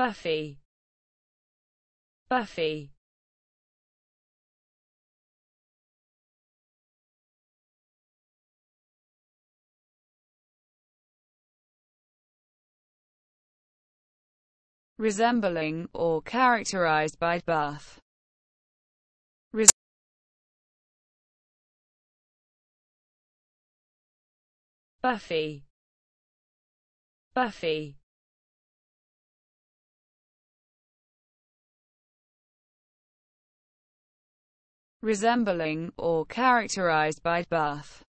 Buffy Buffy resembling or characterized by buff. Res Buffy Buffy resembling, or characterized by, buff.